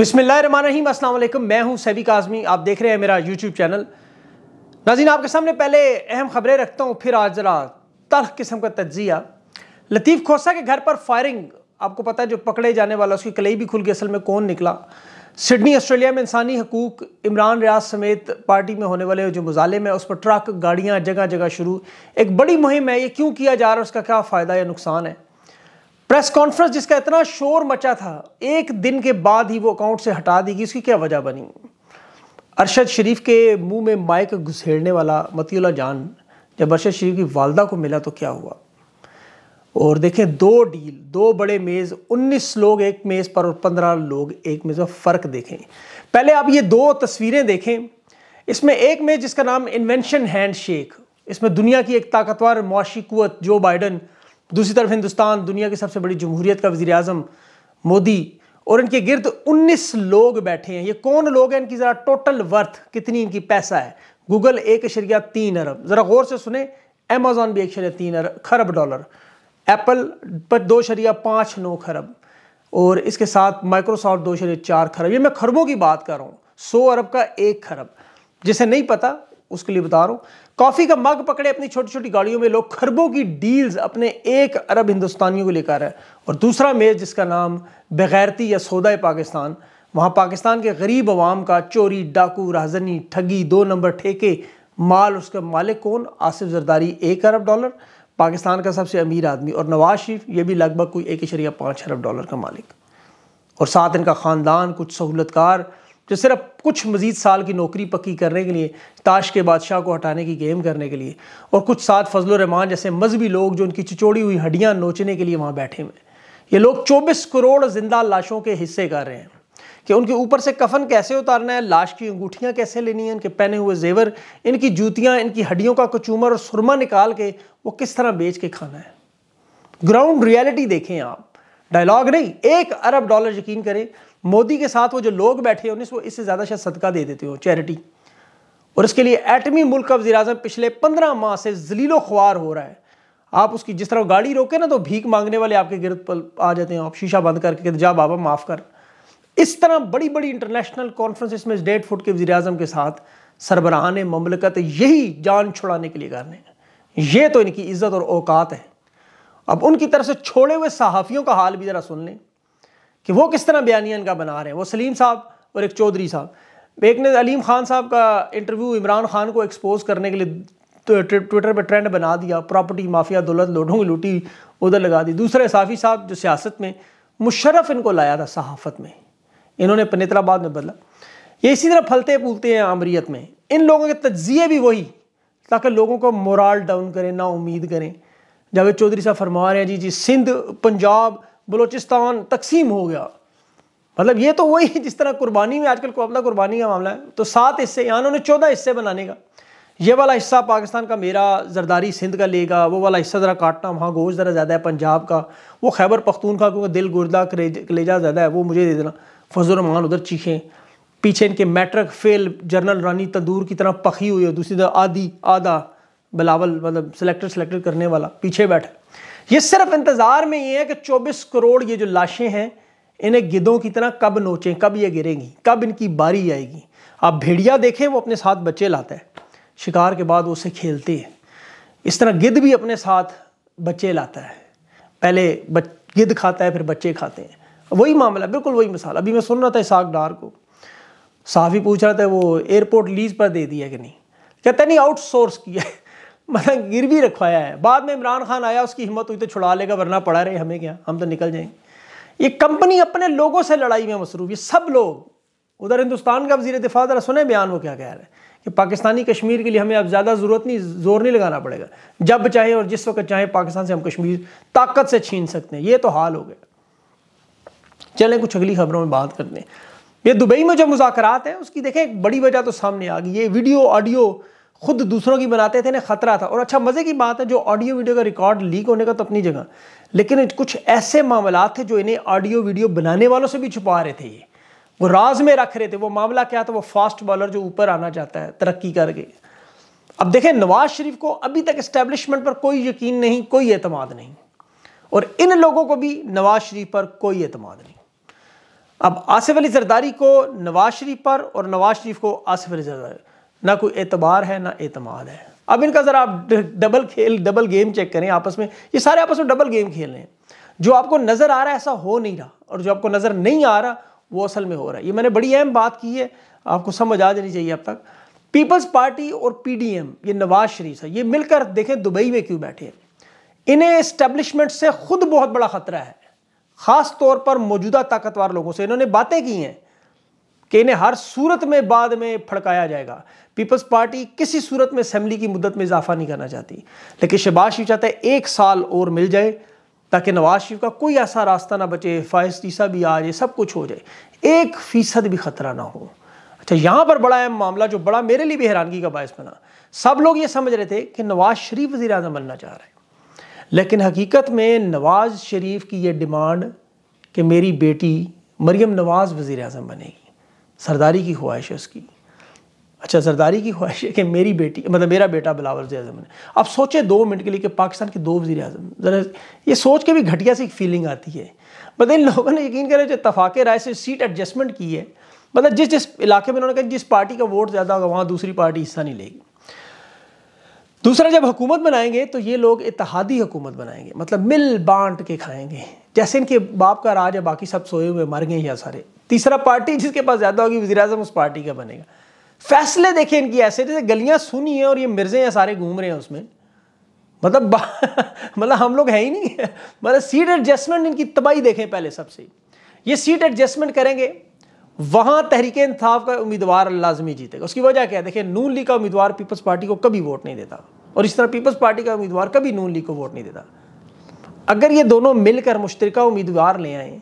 बिसमीम अल्लाम मैं हूं सैबिक आज़मी आप देख रहे हैं मेरा यूट्यूब चैनल नाजीन आपके सामने पहले अहम खबरें रखता हूं फिर आज ज़रा तलख किस्म का तजिया लतीफ़ खोसा के घर पर फायरिंग आपको पता है जो पकड़े जाने वाला उसकी कलई भी खुल गई असल में कौन निकला सिडनी ऑस्ट्रेलिया में इंसानी हकूक इमरान रियाज समेत पार्टी में होने वाले जो मुजालिम है उस पर ट्रक गाड़ियाँ जगह जगह शुरू एक बड़ी मुहिम है ये क्यों किया जा रहा है उसका क्या फ़ायदा या नुकसान है प्रेस कॉन्फ्रेंस जिसका इतना शोर मचा था एक दिन के बाद ही वो अकाउंट से हटा दी गई उसकी क्या वजह बनी अरशद शरीफ के मुंह में माइक घुसेड़ने वाला मतियला जान जब अरशद शरीफ की वालदा को मिला तो क्या हुआ और देखें दो डील दो बड़े मेज़ 19 लोग एक मेज़ पर और 15 लोग एक मेज़ पर फ़र्क देखें पहले आप ये दो तस्वीरें देखें इसमें एक मेज़ जिसका नाम इन्वेंशन हैंड शेक इसमें दुनिया की एक ताकतवर मुआशी कुत जो बाइडन दूसरी तरफ हिंदुस्तान दुनिया की सबसे बड़ी जमहूरियत का वजी अजम मोदी और इनके गिरद 19 लोग बैठे हैं ये कौन लोग हैं इनकी ज़रा टोटल वर्थ कितनी इनकी पैसा है गूगल एक शरिया तीन अरब ज़रा गौर से सुने अमेजोन भी एक शरिया तीन अरब खरब डॉलर एप्पल पर दो शरिया पाँच नौ खरब और इसके साथ माइक्रोसॉफ्ट दो शरिया चार खरब ये मैं खरबों की बात कर रहा हूँ सौ अरब का एक खरब जिसे नहीं पता उसके लिए बता रहा हूँ कॉफ़ी का मग पकड़े अपनी छोटी छोटी गाड़ियों में लोग खरबों की डील्स अपने एक अरब हिंदुस्तानियों को लेकर है और दूसरा मेज जिसका नाम बगैरती या सौदा पाकिस्तान वहाँ पाकिस्तान के गरीब आवाम का चोरी डाकू राजनी ठगी दो नंबर ठेके माल उसका मालिक कौन आसिफ जरदारी एक अरब डॉलर पाकिस्तान का सबसे अमीर आदमी और नवाज शरीफ ये भी लगभग कोई एक शरिया पाँच अरब डॉलर का मालिक और साथ इनका ख़ानदान कुछ सहूलतकार जो सिर्फ कुछ मजीद साल की नौकरी पक्की करने के लिए ताश के बादशाह को हटाने की गेम करने के लिए और कुछ साथ फजल रहमान जैसे मजहबी लोग जो उनकी चिचोड़ी हुई हड्डियाँ नोचने के लिए वहाँ बैठे हुए ये लोग चौबीस करोड़ जिंदा लाशों के हिस्से कर रहे हैं कि उनके ऊपर से कफन कैसे उतारना है लाश की अंगूठियाँ कैसे लेनी है इनके पहने हुए जेवर इनकी जूतियाँ इनकी हड्डियों का कचूमर और सुरमा निकाल के वो किस तरह बेच के खाना है ग्राउंड रियलिटी देखें आप डायलॉग नहीं एक अरब डॉलर यकीन करें मोदी के साथ वो जो लोग बैठे हैं उन्हें वो इससे ज़्यादा शायद सदका दे देते हो चैरिटी और इसके लिए एटमी मुल्क का वजी अजम पिछले पंद्रह माह से जलीलो ख्वार हो रहा है आप उसकी जिस तरह गाड़ी रोके ना तो भीख मांगने वाले आपके गिरद आ जाते हैं आप शीशा बंद करके कहते जा बाबा माफ़ कर इस तरह बड़ी बड़ी इंटरनेशनल कॉन्फ्रेंस में डेट फुट के वजी अजम के साथ सरबराहान ममलकत यही जान छुड़ाने के लिए कर रहे हैं ये तो इनकी इज़्ज़त और औकात है अब उनकी तरफ से छोड़े हुए सहाफ़ियों का हाल भी ज़रा सुन लें कि वो किस तरह बयानिया इनका बना रहे हैं वो सलीम साहब और एक चौधरी साहब एक ने अलीम खान साहब का इंटरव्यू इमरान खान को एक्सपोज करने के लिए तो ट्विटर पर ट्रेंड बना दिया प्रॉपर्टी माफिया दौलत लोटों की लूटी उधर लगा दी दूसरे साफ़ी साहब जो सियासत में मुशरफ इनको लाया था सहाफ़त में इन्होंने पनीतराबाद में बदला ये इसी तरह फलते फूलते हैं आमरीत में इन लोगों के तजिए भी वही ताकि लोगों को मोराल डाउन करें ना उम्मीद करें जावेद चौधरी साहब फरमा रहे हैं जी जी सिंध पंजाब बलोचिस्तान तकसीम हो गया मतलब ये तो वही जिस तरह कुर्बानी में आजकल को अपना कुर्बानी का मामला है तो सात हिस्से यहाँ उन्होंने चौदह हिस्से बनाने का ये वाला हिस्सा पाकिस्तान का मेरा जरदारी सिंध का लेगा वो वाला हिस्सा ज़रा काटना वहाँ गोश ज़रा ज़्यादा है पंजाब का वो खैबर पख्तून का क्योंकि दिल गुर्दा कलेजा ज़्यादा है वो मुझे दे देना फजलरमान उधर चीखें पीछे इनके मैट्रिक फेल जनरल रानी तंदूर की तरह पखी हुई है दूसरी तरह आधी आधा बिलावल मतलब सिलेक्टर सेलेक्टर करने वाला पीछे बैठा ये सिर्फ इंतज़ार में ये है कि 24 करोड़ ये जो लाशें हैं इन्हें गिदों की तरह कब नोचें कब ये गिरेंगी कब इनकी बारी आएगी आप भेड़िया देखें वो अपने साथ बच्चे लाता है शिकार के बाद वो उसे खेलते हैं इस तरह गिद्ध भी अपने साथ बच्चे लाता है पहले गिद्ध खाता है फिर बच्चे खाते हैं वही मामला बिल्कुल वही मिसाल अभी मैं सुन रहा था इसाक डार को साफ ही पूछ रहा था वो एयरपोर्ट लीज पर दे दिया कि नहीं कहता नहीं आउटसोर्स किया है मतलब गिर भी रखवाया है बाद में इमरान खान आया उसकी हिम्मत हुई तो छुड़ा लेगा वरना पड़ा रहे हमें क्या हम तो निकल जाएंगे ये कंपनी अपने लोगों से लड़ाई में मसरूफ ये सब लोग उधर हिंदुस्तान का वजी दिफा ज़रा सुने बयान वो क्या कह रहे हैं कि पाकिस्तानी कश्मीर के लिए हमें अब ज़्यादा ज़रूरत नहीं जोर नहीं लगाना पड़ेगा जब चाहे और जिस वक्त चाहे पाकिस्तान से हम कश्मीर ताकत से छीन सकते हैं ये तो हाल हो गया चलें कुछ अगली खबरों में बात करते हैं ये दुबई में जो मुजाकर हैं उसकी देखें एक बड़ी वजह तो सामने आ गई ये वीडियो ऑडियो खुद दूसरों की बनाते थे ना खतरा था और अच्छा मज़े की बात है जो ऑडियो वीडियो का रिकॉर्ड लीक होने का तो अपनी जगह लेकिन कुछ ऐसे मामला थे जो इन्हें ऑडियो वीडियो बनाने वालों से भी छुपा रहे थे ये वो राज में रख रहे थे वो मामला क्या था वो फास्ट बॉलर जो ऊपर आना चाहता है तरक्की करके अब देखें नवाज शरीफ को अभी तक इस्टेब्लिशमेंट पर कोई यकीन नहीं कोई अतमाद नहीं और इन लोगों को भी नवाज शरीफ पर कोई अतमाद नहीं अब आसिफ अली जरदारी को नवाज शरीफ पर और नवाज शरीफ को आसिफ अली जरदारी ना कोई एतबार है ना एतमाद है अब इनका ज़रा आप डबल खेल डबल गेम चेक करें आपस में ये सारे आपस में डबल गेम खेल रहे हैं जो आपको नज़र आ रहा है ऐसा हो नहीं रहा और जो आपको नज़र नहीं आ रहा वो असल में हो रहा है ये मैंने बड़ी अहम बात की है आपको समझ आ जानी चाहिए अब तक पीपल्स पार्टी और पीडीएम ये नवाज शरीफ है ये मिलकर देखें दुबई में क्यों बैठे इन्हें इस्टेब्लिशमेंट से खुद बहुत बड़ा खतरा है ख़ास तौर पर मौजूदा ताकतवर लोगों से इन्होंने बातें की हैं कि इन्हें हर सूरत में बाद में फड़काया जाएगा पीपल्स पार्टी किसी सूरत में असम्बली की मुद्दत में इजाफा नहीं करना चाहती लेकिन शहबाज शरीफ चाहता है एक साल और मिल जाए ताकि नवाज शरीफ का कोई ऐसा रास्ता ना बचे फायस तीसा भी आ जाए सब कुछ हो जाए एक फ़ीसद भी ख़तरा ना हो अच्छा यहाँ पर बड़ा अहम मामला जो बड़ा मेरे लिए भी हैरानगी का बायस बना सब लोग ये समझ रहे थे कि नवाज शरीफ वजी अजम बनना चाह रहे हैं लेकिन हकीकत में नवाज शरीफ की ये डिमांड कि मेरी बेटी मरियम नवाज़ वज़ी अजम बनेगी सरदारी की ख्वाहिश है उसकी अच्छा सरदारी की ख्वाहिश है कि मेरी बेटी मतलब मेरा बेटा बिलावर अजम है आप सोचें दो मिनट के लिए कि पाकिस्तान के दो वजी अजम ज़रा ये सोच के भी घटिया सी फीलिंग आती है मतलब इन लोगों ने यकीन करें जो तफाक राय से सीट एडजस्टमेंट की है मतलब जिस जिस इलाके में उन्होंने कहा जिस पार्टी का वोट ज़्यादा होगा वहाँ दूसरी पार्टी हिस्सा नहीं लेगी दूसरा जब हुकूमत बनाएंगे तो ये लोग इतिहादी हुकूमत बनाएंगे मतलब मिल बांट के खाएंगे जैसे इनके बाप का राज है बाकी सब सोए हुए मर गए या सारे तीसरा पार्टी जिसके पास ज़्यादा होगी वजी अजम उस पार्टी का बनेगा फैसले देखें इनकी ऐसे जैसे गलियाँ सुनी हैं और ये मिर्जे हैं सारे घूम रहे हैं उसमें मतलब मतलब हम लोग हैं ही नहीं मतलब सीट एडजस्टमेंट इनकी तबाही देखें पहले सबसे ये सीट एडजस्टमेंट करेंगे वहां तहरीक इंसाफ का उम्मीदवार लाजमी जीतेगा उसकी वजह क्या है देखिए नून लीग का उम्मीदवार पीपल्स पार्टी को कभी वोट नहीं देता और इस तरह पीपल्स पार्टी का उम्मीदवार कभी नून लीग को वोट नहीं देता अगर ये दोनों मिलकर मुश्तरक उम्मीदवार ले आए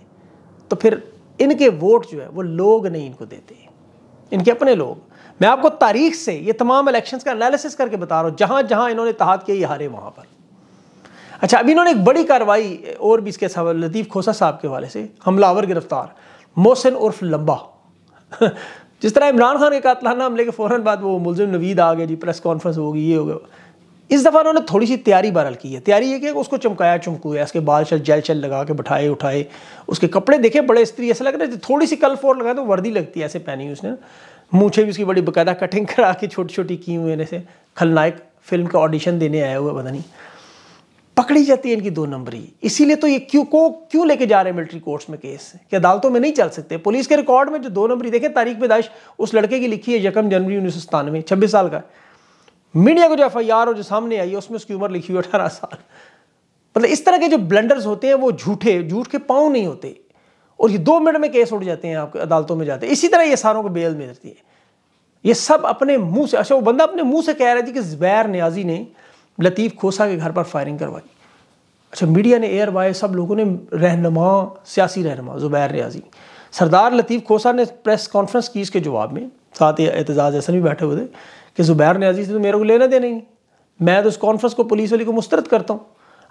तो फिर इनके वोट जो है वो लोग नहीं इनको देते इनके अपने लोग मैं आपको तारीख से ये तमाम इलेक्शंस का एनालिसिस करके बता रहा हूँ जहाँ जहाँ इन्होंने तहत किया ये हारे वहाँ पर अच्छा अभी इन्होंने एक बड़ी कार्रवाई और भी इसके सवाल लतीफ़ खोसा साहब के हवाले से हमलावर गिरफ्तार मोहसिन उर्फ लंबा जिस तरह इमरान खान के कातलाना हमले के फ़ौर बाद वो मुलजिम नवीद आ गए जी प्रेस कॉन्फ्रेंस होगी ये हो गया इस दफ़ा उन्होंने थोड़ी सी तैयारी बहरल की है तैयारी ये कि उसको चमकाया चमकूया उसके बाल शल जेल शल लगा के बैठाए उठाए उसके कपड़े देखे बड़े स्त्री ऐसा लग रहा है थोड़ी सी कल फोर लगाए तो वर्दी लगती है ऐसे पहनी उसने मूछे भी उसकी बड़ी बकायदा कटिंग करा के छोटी छोटी की हुई से खलनायक फिल्म का ऑडिशन देने आया हुआ पता नहीं पकड़ी जाती है इनकी दो नंबरी इसीलिए तो ये क्यों को क्यों लेके जा रहे हैं मिलिट्री कोर्ट्स में केस कि अदालतों में नहीं चल सकते पुलिस के रिकॉर्ड में जो दो नंबरी देखें तारीख पैदाइश उस लड़के की लिखी है यकम जनवरी उन्नीस सौ सतानवे छब्बीस साल का है मीडिया को जो एफ और जो सामने आई है उसमें उसकी उम्र लिखी हुई अठारह साल मतलब इस तरह के जो ब्लेंडर्स होते हैं वो झूठे झूठ के पाँव नहीं होते और ये दो मिनट में केस उठ जाते हैं आपके अदालतों में जाते हैं इसी तरह ये सारों को बेल मिलती है ये सब अपने मुंह से अच्छा वो बंदा अपने मुंह से कह रहा थे कि जबैर न्याजी ने लतीफ़ खोसा के घर पर फायरिंग करवाई अच्छा मीडिया ने एयर बाय सब लोगों ने रहनमा सियासी रहनमा जुबैर न्याजी सरदार लतीफ़ खोसा ने प्रेस कॉन्फ्रेंस की इसके जवाब में साथ ही एतजाज़ हसन भी बैठे हुए थे कि ज़ुबैर न्याजी से तो मेरे को लेना देना ही नहीं मैं तो उस कॉन्फ्रेंस को पुलिस वाली को मुस्तरद करता हूँ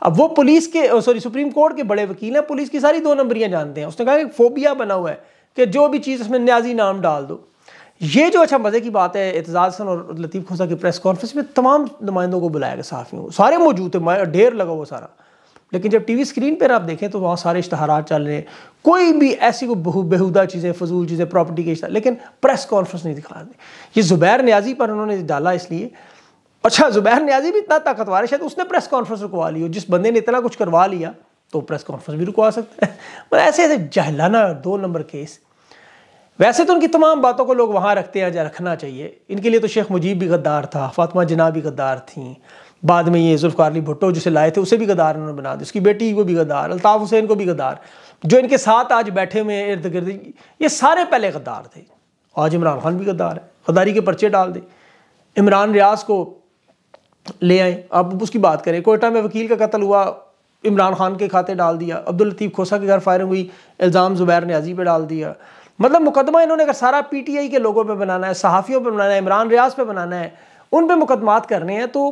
अब वो पुलिस के सॉरी सुप्रीम कोर्ट के बड़े वकील हैं पुलिस की सारी दो नंबरियाँ जानते हैं उसने कहा कि फोबिया बना हुआ है कि जो भी चीज़ उसमें न्याजी नाम डाल दो ये जो अच्छा मज़े की बात है एतजाज़ हसन और लतीफ़ खोसा की प्रेस कॉन्फ्रेंस में तमाम नुमाइंदों को बुलाया गया साफ़ियों सारे मौजूद थे ढेर लगा हुआ सारा लेकिन जब टीवी स्क्रीन पर आप देखें तो बहुत सारे इश्तहार चल रहे हैं कोई भी ऐसी कोई बेहुदा चीज़ें फजूल चीज़ें प्रॉपर्टी के इश्तहार लेकिन प्रेस कॉन्फ्रेंस नहीं दिखा रहे ये ज़ुबैर न्याजी पर उन्होंने डाला इसलिए अच्छा ज़ुबैर न्याजी भी इतना ताकतवर है शायद उसने प्रेस कॉन्फ्रेंस रुकवा ली हो जिस बंदे ने इतना कुछ करवा लिया तो प्रेस कॉन्फ्रेंस भी रुकवा सकता है मतलब ऐसे ऐसे जहलाना दो नंबर केस वैसे तो उनकी तमाम बातों को लोग वहाँ रखते हैं या रखना चाहिए इनके लिए तो शेख मुजीब भी गद्दार था फातमा जना भी गद्दार थी बाद में ये जुल्फ़ार अली भुट्टो जिसे लाए थे उसे भी गदार इन्होंने बना दिया उसकी बेटी को भी गदार अल्ताफ़ हुसैन को भी गदार जो इनके साथ आज बैठे हुए हैं इर्द गिर्द ये सारे पहले गद्दार थे आज इमरान खान भी गद्दार है गद्दारी के पर्चे डाल दे इमरान रियाज को ले आए अब उसकी बात करें कोयटा में वकील का कत्ल हुआ इमरान खान के खाते डाल दिया अब्दुल लतीफ़ खोसा के घर फायरिंग हुई इल्ज़ाम ज़ुबैर न्याजी पर डाल दिया मतलब मुकदमा इन्होंने अगर सारा पी टी आई के लोगों पर बनाना है सहाफ़ियों पर बनाना है इमरान रियाज पर बनाना है उन पर मुकदमात करने हैं तो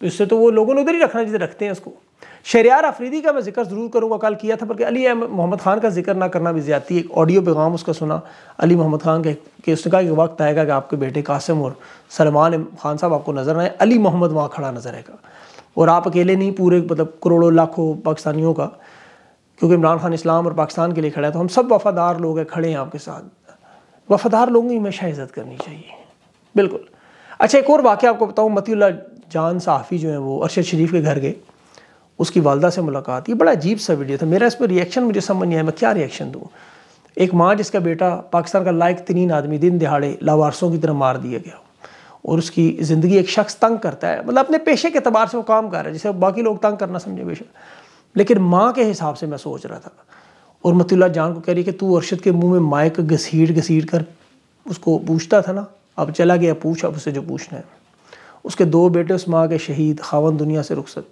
तो इससे तो वो लोगों ने उधर ही रखना जिसे रखते हैं उसको शरियार अफरीदी का मैं जिक्र ज़रूर करूँगा कल किया था बल्कि अली मोहम्मद ख़ान का जिक्र ना करना भी ज़्यादा एक ऑडियो पैगाम उसका सुना अली मोहम्मद ख़ान के, के उसने कहा कि वक्त आएगा कि आपके बेटे कासिम और सलमान खान साहब आपको नज़र आए अली मोहम्मद वहाँ खड़ा नज़र आएगा और आप अकेले नहीं पूरे मतलब करोड़ों लाखों पाकिस्तानियों का क्योंकि इमरान खान इस्लाम और पाकिस्तान के लिए खड़ा है तो हम सब वफ़ादार लोग हैं खड़े हैं आपके साथ वफ़ादार लोगों की हमेशा इज़्ज़त करनी चाहिए बिल्कुल अच्छा एक और वाक्य आपको बताऊँ मतील जान साफ़ी जो है वो अरशद शरीफ के घर गए उसकी वालदा से मुलाकात ये बड़ा अजीब सा वीडियो था मेरा इस पर रिएक्शन मुझे समझ नहीं आया मैं क्या रिएक्शन दूँ एक माँ जिसका बेटा पाकिस्तान का लायक तरीन आदमी दिन दिहाड़े लावारसों की तरह मार दिया गया और उसकी ज़िंदगी एक शख्स तंग करता है मतलब अपने पेशे के अतबार से वो काम कर रहा है जिसे बाकी लोग तंग करना समझे बेशक लेकिन माँ के हिसाब से मैं सोच रहा था और मतुल्ला जान को कह रही कि तू अरशद के मुँह में माइक घसीट घसीट कर उसको पूछता था ना अब चला गया पूछ अब उससे जो पूछना है उसके दो बेटे उस माँ के शहीद खावन दुनिया से रुखसत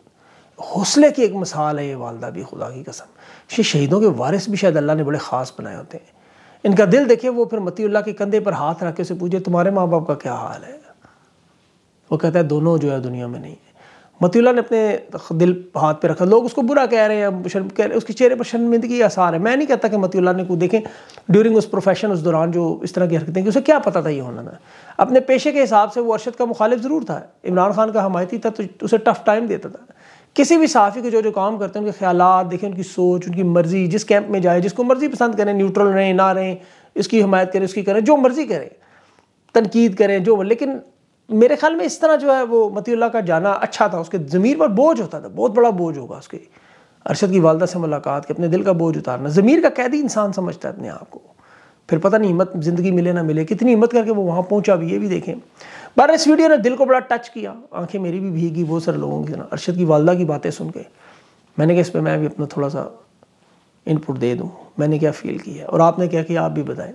हौसले की एक मिसाल है ये वालदा भी खुदा की कसम ये शहीदों के वारिस भी शायद अल्लाह ने बड़े ख़ास बनाए होते हैं इनका दिल देखे वो फिर मतील्ला के कंधे पर हाथ रख के उसे पूछे तुम्हारे माँ बाप का क्या हाल है वो कहता है दोनों जो है दुनिया में नहीं मतीला ने अपने दिल हाथ पे रखा लोग उसको बुरा कह रहे हैं कह रहे हैं उसके चेहरे पर शर्मिंदगी आसार है मैं नहीं कहता कि मतीला ने को देखें ड्यूरिंग उस प्रोफेशन उस दौरान जो इस तरह की हरकतें कि उसे क्या पता था ये होना ना अपने पेशे के हिसाब से वो अरशद का मुखालिफ ज़रूर था इमरान खान का हमायती था तो उसे टफ टाइम देता था किसी भी साफ़ी के जो जो काम करते हैं उनके ख्याल देखें उनकी सोच उनकी मर्ज़ी जिस कैंप में जाए जिसको मर्ज़ी पसंद करें न्यूट्रल रहें ना रहें इसकी हमायत करें उसकी करें जो मर्ज़ी करें तनकीद करें जो लेकिन मेरे ख्याल में इस तरह जो है वो मतील्ला का जाना अच्छा था उसके ज़मीर पर बोझ होता था बहुत बड़ा बोझ होगा उसके अरशद की वालदा से मुलाकात के अपने दिल का बोझ उतारना ज़मीर का कैदी इंसान समझता है अपने आप को फिर पता नहीं हिम्मत ज़िंदगी मिले ना मिले कितनी हिम्मत करके वो वहाँ पहुँचा भी ये भी देखें बार इस वीडियो ने दिल को बड़ा टच किया आंखें मेरी भी भीगी बहुत सारे लोगों की तरह अरशद की वालदा की बातें सुन के मैंने कहा इस पर मैं भी अपना थोड़ा सा इनपुट दे दूँ मैंने क्या फ़ील किया और आपने क्या किया आप भी बताएं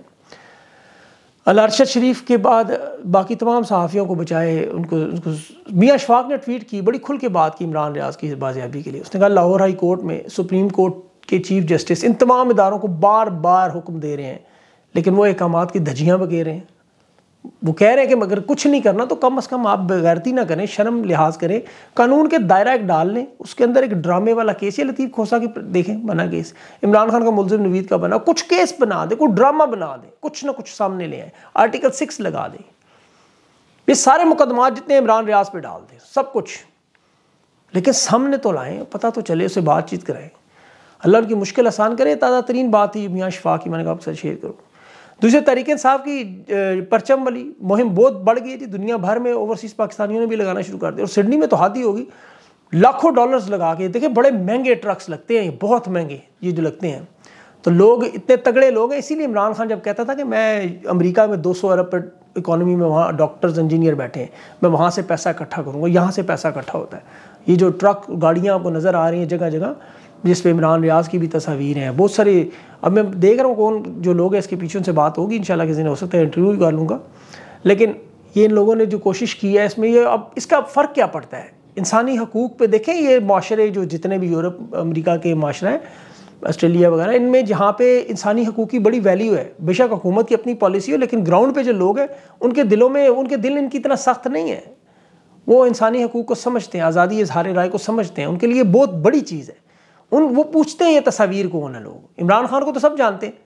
अलारशद शरीफ के बाद बाकी तमाम सहाफ़ियों को बचाए उनको उनको मियाँ शफाक ने ट्वीट की बड़ी खुल के बात की इमरान रियाज की बाजियाबी के लिए उसने कहा लाहौर हाई कोर्ट में सुप्रीम कोर्ट के चीफ जस्टिस इन तमाम इदारों को बार बार हुक्म दे रहे हैं लेकिन वो अहकाम की धजियाँ बगे रहे हैं वो कह रहे हैं कि मगर कुछ नहीं करना तो कम से कम आप बेगैरती ना करें शर्म लिहाज करें कानून के दायरा एक डाल लें उसके अंदर एक ड्रामे वाला केस या लतीफ़ खोसा की देखें बना केस इमरान खान का मुलजिम नवीद का बना कुछ केस बना दें कोई ड्रामा बना दें कुछ ना कुछ सामने ले आए आर्टिकल सिक्स लगा दें ये सारे मुकदमा जितने इमरान रियाज पर डाल दें सब कुछ लेकिन सामने तो लाएँ पता तो चले उसे बातचीत कराएँ अल्लाह उनकी मुश्किल आसान करें ताज़ा तरीन बात ही मियाँ शफा की मैंने कहा आपसे शेयर करूँ दूसरे तरीके साहब की परचम वाली मुहिम बहुत बढ़ गई थी दुनिया भर में ओवरसीज़ पाकिस्तानियों ने भी लगाना शुरू कर दिया और सिडनी में तो हाथी होगी लाखों डॉलर्स लगा के देखिए बड़े महंगे ट्रक्स लगते हैं बहुत महंगे ये जो लगते हैं तो लोग इतने तगड़े लोग हैं इसीलिए इमरान खान जब कहता था कि मैं अमेरिका में 200 अरब पर इकोनॉमी में वहाँ डॉक्टर्स इंजीनियर बैठे हैं मैं वहाँ से पैसा इकट्ठा करूँगा यहाँ से पैसा इकट्ठा होता है ये जो ट्रक गाड़ियाँ आपको नज़र आ रही हैं जगह जगह जिस पे इमरान रियाज की भी तस्वीर हैं बहुत सारे अब मैं देख रहा हूँ कौन जो लोग हैं इसके पीछे उनसे बात होगी इन शाला किसी ने हो सकता है इंटरव्यू कर लूँगा लेकिन ये इन लोगों ने जो कोशिश की है इसमें ये अब इसका फ़र्क क्या पड़ता है इंसानी हकूक़ पर देखें ये माशरे जो जितने भी यूरोप अमरीका के माशरे हैं ऑस्ट्रेलिया वगैरह इनमें जहाँ पे इंसानी हकूक़ की बड़ी वैल्यू है बेशक हुकूमत की अपनी पॉलिसी हो लेकिन ग्राउंड पे जो लोग हैं उनके दिलों में उनके दिल इनकी इतना सख्त नहीं है वो इंसानी हकूक़ को समझते हैं आज़ादी इजहार राय को समझते हैं उनके लिए बहुत बड़ी चीज़ है उन वो पूछते हैं ये तस्वीर को ना लोग इमरान खान को तो सब जानते हैं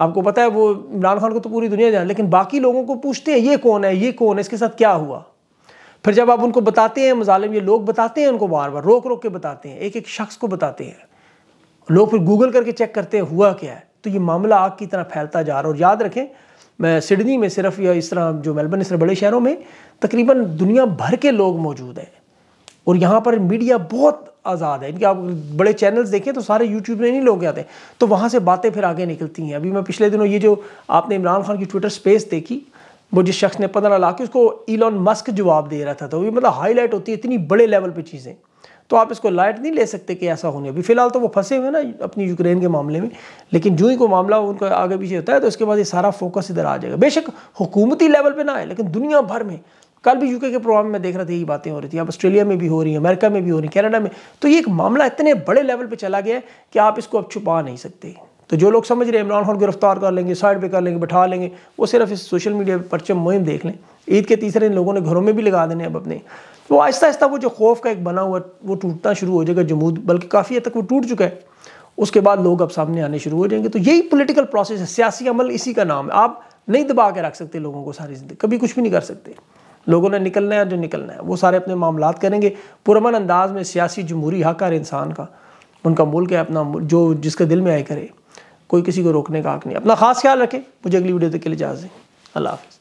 आपको पता है वो इमरान खान को तो पूरी दुनिया जान लेकिन बाकी लोगों को पूछते हैं ये कौन है ये कौन है इसके साथ क्या हुआ फिर जब आप उनको बताते हैं मुजालिम ये लोग बताते हैं उनको बार बार रोक रोक के बताते हैं एक एक शख्स को बताते हैं लोग फिर गूगल करके चेक करते हैं हुआ क्या है तो ये मामला आग की तरह फैलता जा रहा है और याद रखें मैं सिडनी में सिर्फ या इस तरह जो मेलबर्न इस तरह बड़े शहरों में तकरीबन दुनिया भर के लोग मौजूद हैं और यहाँ पर मीडिया बहुत आज़ाद है इनके आप बड़े चैनल्स देखें तो सारे यूट्यूब में नहीं लोग आते तो वहाँ से बातें फिर आगे निकलती हैं अभी मैं पिछले दिनों ये जो आपने इमरान खान की ट्विटर स्पेस देखी वो जिस शख्स ने पंद्रह लाख उसको इलॉन मस्क जवाब दे रहा था तो ये मतलब हाईलाइट होती है इतनी बड़े लेवल पर चीज़ें तो आप इसको लाइट नहीं ले सकते कि ऐसा होने अभी फिलहाल तो वो फंसे हुए ना अपनी यूक्रेन के मामले में लेकिन जो ही को मामला उनका आगे पीछे होता है तो उसके बाद ये सारा फोकस इधर आ जाएगा बेशक हुकूमती लेवल पर ना आए लेकिन दुनिया भर में कल भी यूके के प्रोग्राम में देख रहे थे यही बातें हो रही थी अब ऑस्ट्रेलिया में भी हो रही है अमेरिका में भी हो रही है कैनेडा में तो ये एक मामला इतने बड़े लेवल पर चला गया है कि आप इसको अब छुपा नहीं सकते तो जो लोग समझ रहे हैं इमरान खान गिरफ्तार कर लेंगे साइड पर कर लेंगे बैठा लेंगे वो सिर्फ इस सोशल मीडिया पर परचम मुहिम देख लें ईद के तीसरे दिन लोगों ने घरों में भी लगा देने अब अपने वो आहिस्ता आहिस्ता वो जो खौफ का एक बना हुआ वो टूटना शुरू हो जाएगा जमूद बल्कि काफ़ी हद तक वो टूट चुका है उसके बाद लोग अब सामने आने शुरू हो जाएंगे तो यही पोलिटिकल प्रोसेस है सियासी अमल इसी का नाम है आप नहीं दबा के रख सकते लोगों को सारी ज़िंदगी कभी कुछ भी नहीं कर सकते लोगों ने निकलना है जो निकलना है वो सारे अपने मामला करेंगे पुरमन अंदाज में सियासी जमहूरी हक हर इंसान का उनका मुल्क है अपना जो जिसके दिल में आए करे कोई किसी को रोकने का हक नहीं अपना खास ख्याल रखें मुझे अगली वीडियो तक के लिए इजाज़ दें अल्लाह हाफ़